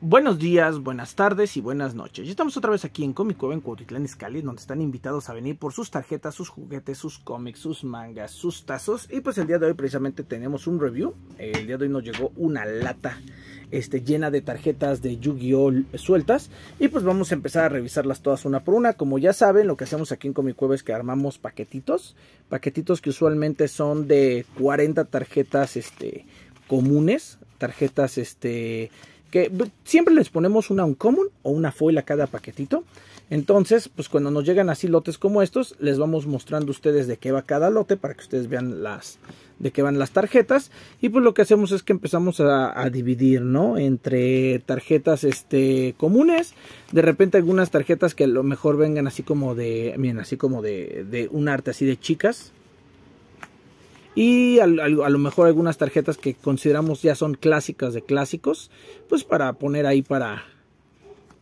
Buenos días, buenas tardes y buenas noches. Ya estamos otra vez aquí en Comic Cueva en Cuautitlán Iscali, donde están invitados a venir por sus tarjetas, sus juguetes, sus cómics, sus mangas, sus tazos. Y pues el día de hoy precisamente tenemos un review. El día de hoy nos llegó una lata este, llena de tarjetas de Yu-Gi-Oh sueltas. Y pues vamos a empezar a revisarlas todas una por una. Como ya saben, lo que hacemos aquí en Comic Cueva es que armamos paquetitos. Paquetitos que usualmente son de 40 tarjetas este, comunes. Tarjetas este que siempre les ponemos una uncommon o una foil a cada paquetito. Entonces, pues cuando nos llegan así lotes como estos, les vamos mostrando a ustedes de qué va cada lote para que ustedes vean las de qué van las tarjetas y pues lo que hacemos es que empezamos a, dividir, ¿no? Entre tarjetas este comunes, de repente algunas tarjetas que a lo mejor vengan así como de, miren, así como de, de un arte así de chicas, y a, lo mejor algunas tarjetas que consideramos ya son clásicas de clásicos, pues para poner ahí para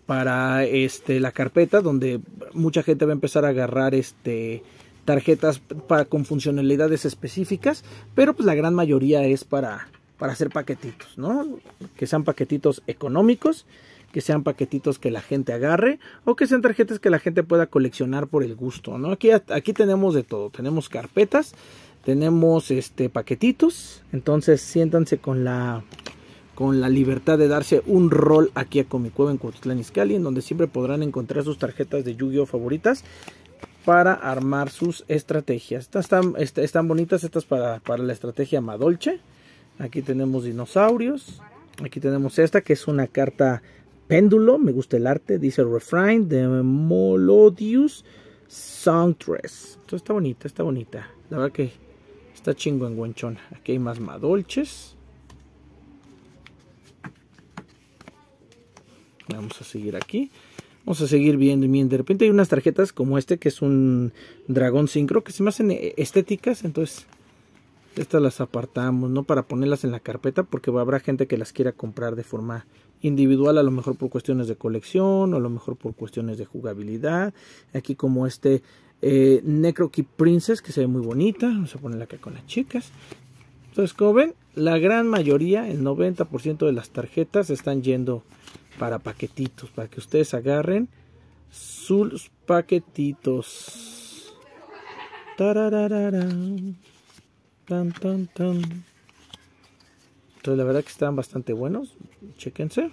para este la carpeta donde mucha gente va a empezar a agarrar este tarjetas para con funcionalidades específicas, pero pues la gran mayoría es para para hacer paquetitos, ¿no? Que sean paquetitos económicos, que sean paquetitos que la gente agarre o que sean tarjetas que la gente pueda coleccionar por el gusto, ¿no? Aquí, aquí tenemos de todo, tenemos carpetas, tenemos este paquetitos entonces siéntanse con la con la libertad de darse un rol aquí a Comicueva en Cuautitlán Cali. en donde siempre podrán encontrar sus tarjetas de Yu-Gi-Oh favoritas para armar sus estrategias estas están, este, están bonitas estas para, la estrategia Madolche aquí tenemos dinosaurios aquí tenemos esta que es una carta péndulo me gusta el arte dice refrain de Molodius Songtress esto está bonita está bonita la verdad que Está chingo en guenchón. Aquí hay más madolches. Vamos a seguir aquí. Vamos a seguir viendo. Bien, de repente hay unas tarjetas como este, que es un dragón sincro, que se me hacen eh, estéticas. Entonces, estas las apartamos, ¿no? Para ponerlas en la carpeta, porque habrá gente que las quiera comprar de forma individual, a lo mejor por cuestiones de colección, o a lo mejor por cuestiones de jugabilidad. Aquí como este eh, Necro Princess, que se ve muy bonita. Vamos a ponerla acá con las chicas. Entonces, como ven, la gran mayoría, el 90% de las tarjetas están yendo para paquetitos, para que ustedes agarren sus paquetitos. Tan, tan, tan. Entonces, la verdad que están bastante buenos. Chéquense.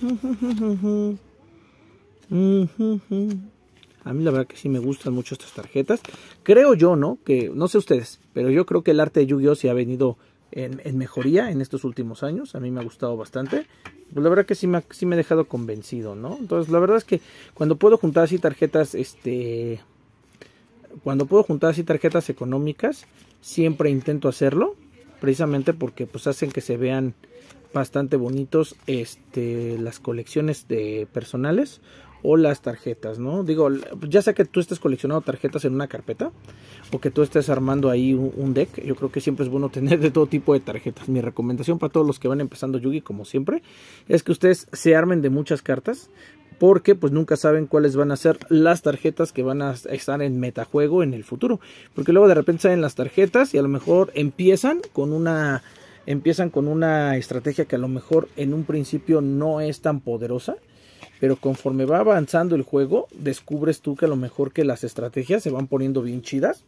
A mí la verdad que sí me gustan mucho estas tarjetas. Creo yo, ¿no? Que no sé ustedes, pero yo creo que el arte de Yu-Gi-Oh sí ha venido en, mejoría en estos últimos años. A mí me ha gustado bastante. Pues la verdad que sí me, sí me he dejado convencido, ¿no? Entonces la verdad es que cuando puedo juntar así tarjetas, este... Cuando puedo juntar así tarjetas económicas, siempre intento hacerlo. Precisamente porque pues hacen que se vean bastante bonitos este, las colecciones de personales o las tarjetas, ¿no? Digo, ya sea que tú estés coleccionando tarjetas en una carpeta o que tú estés armando ahí un, deck, yo creo que siempre es bueno tener de todo tipo de tarjetas. Mi recomendación para todos los que van empezando Yugi, como siempre, es que ustedes se armen de muchas cartas porque pues nunca saben cuáles van a ser las tarjetas que van a estar en metajuego en el futuro, porque luego de repente salen las tarjetas y a lo mejor empiezan con una empiezan con una estrategia que a lo mejor en un principio no es tan poderosa pero conforme va avanzando el juego, descubres tú que a lo mejor que las estrategias se van poniendo bien chidas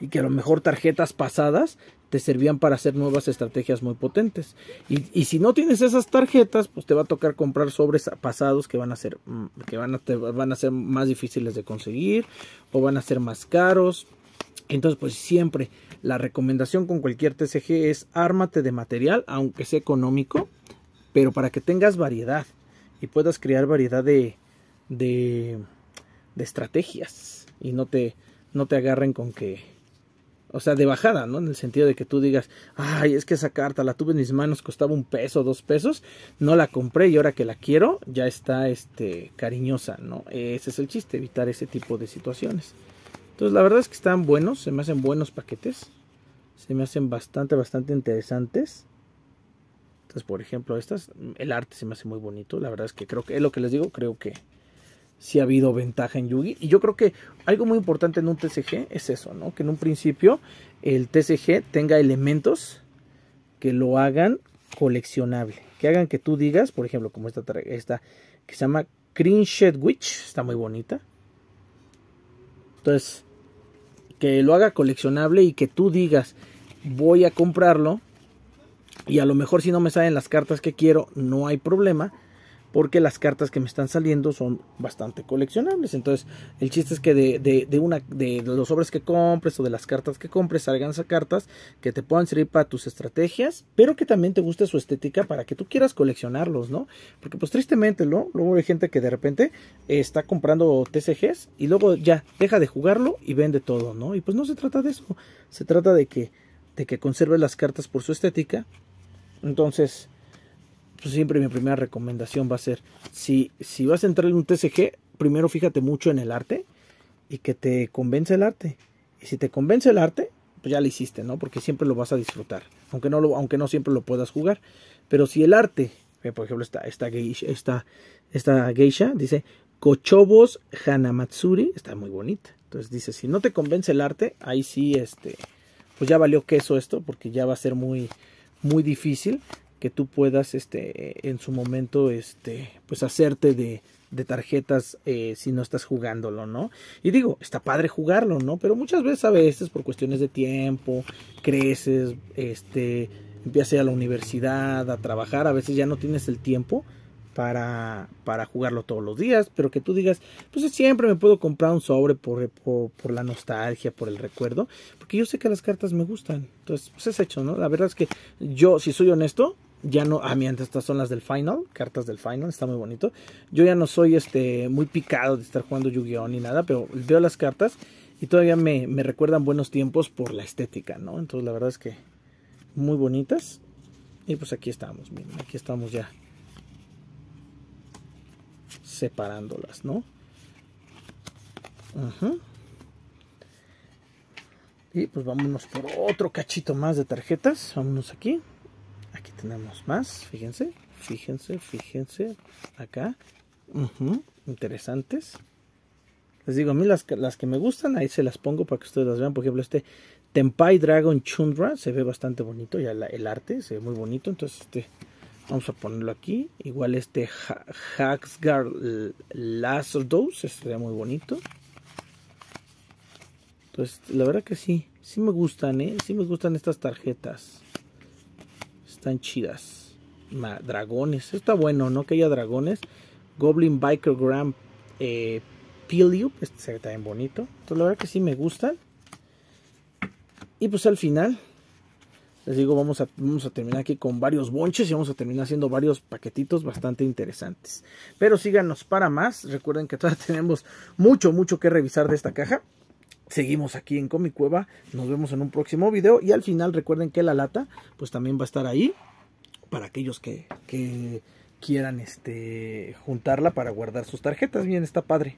y que a lo mejor tarjetas pasadas te servían para hacer nuevas estrategias muy potentes. Y, si no tienes esas tarjetas, pues te va a tocar comprar sobres pasados que van a ser mm, que van a, van a ser más difíciles de conseguir o van a ser más caros. Entonces, pues siempre la recomendación con cualquier TCG es ármate de material, aunque sea económico, pero para que tengas variedad y puedas crear variedad de, de, de estrategias y no te, no te agarren con que, o sea, de bajada, ¿no? En el sentido de que tú digas, ay, es que esa carta la tuve en mis manos, costaba un peso, dos pesos, no la compré y ahora que la quiero, ya está, este, cariñosa, ¿no? Ese es el chiste, evitar ese tipo de situaciones. Entonces, la verdad es que están buenos, se me hacen buenos paquetes, se me hacen bastante, bastante interesantes. Entonces, por ejemplo, estas, mm, el arte se me hace muy bonito. La verdad es que creo que es lo que les digo, creo que sí ha habido ventaja en Yugi. Y yo creo que algo muy importante en un TCG es eso, ¿no? Que en un principio el TCG tenga elementos que lo hagan coleccionable. Que hagan que tú digas, por ejemplo, como esta, esta que se llama Crinchet Witch, está muy bonita. Entonces, que lo haga coleccionable y que tú digas, voy a comprarlo y a lo mejor si no me salen las cartas que quiero, no hay problema. Porque las cartas que me están saliendo son bastante coleccionables. Entonces, el chiste es que de, de, una, de los sobres que compres o de las cartas que compres salgan esas cartas que te puedan servir para tus estrategias, pero que también te guste su estética para que tú quieras coleccionarlos, ¿no? Porque, pues, tristemente, ¿no? Luego hay gente que de repente eh, está comprando TCGs y luego ya deja de jugarlo y vende todo, ¿no? Y pues no se trata de eso. Se trata de que, de que conserves las cartas por su estética entonces, pues siempre mi primera recomendación va a ser, si, si vas a entrar en un TCG, primero fíjate mucho en el arte y que te convence el arte. Y si te convence el arte, pues ya lo hiciste, ¿no? Porque siempre lo vas a disfrutar, aunque no, lo, aunque no siempre lo puedas jugar. Pero si el arte, eh, por ejemplo, esta, esta, geisha, esta, esta geisha dice Cochobos Hanamatsuri, está muy bonita. Entonces dice, si no te convence el arte, ahí sí, este, pues ya valió queso esto, porque ya va a ser muy, muy difícil que tú puedas este en su momento este pues hacerte de, de tarjetas eh, si no estás jugándolo, ¿no? Y digo, está padre jugarlo, ¿no? Pero muchas veces a veces por cuestiones de tiempo, creces, este, empiezas a ir a la universidad, a trabajar, a veces ya no tienes el tiempo para, para jugarlo todos los días, pero que tú digas, pues siempre me puedo comprar un sobre por, por, la nostalgia, por el recuerdo, porque yo sé que las cartas me gustan. Entonces, pues es hecho, ¿no? La verdad es que yo, si soy honesto, ya no, a ah, mí estas son las del final, cartas del final, está muy bonito. Yo ya no soy este muy picado de estar jugando Yu-Gi-Oh ni nada, pero veo las cartas y todavía me, me recuerdan buenos tiempos por la estética, ¿no? Entonces, la verdad es que muy bonitas. Y pues aquí estamos, aquí estamos ya separándolas, ¿no? Y pues vámonos por otro cachito más de tarjetas. Vámonos aquí. Aquí tenemos más, fíjense, fíjense, fíjense. Acá. Interesantes. Les digo, a mí las, las, que me gustan, ahí se las pongo para que ustedes las vean. Por ejemplo, este Tempai Dragon Chundra se ve bastante bonito. Ya el arte se ve muy bonito. Entonces, este, vamos a ponerlo aquí. Igual este ha Haxgar Lazardos estaría muy bonito. Entonces, la verdad que sí, sí me gustan, ¿eh? Sí me gustan estas tarjetas. Están chidas. dragones, está bueno, ¿no? Que haya dragones. Goblin Biker Grand eh, este se también bonito. Entonces, la verdad que sí me gustan. Y pues al final, les digo, vamos a, vamos a terminar aquí con varios bonches y vamos a terminar haciendo varios paquetitos bastante interesantes. Pero síganos para más. Recuerden que todavía tenemos mucho, mucho que revisar de esta caja. Seguimos aquí en Comic Cueva. Nos vemos en un próximo video. Y al final recuerden que la lata pues también va a estar ahí para aquellos que, que quieran este, juntarla para guardar sus tarjetas. Bien, está padre.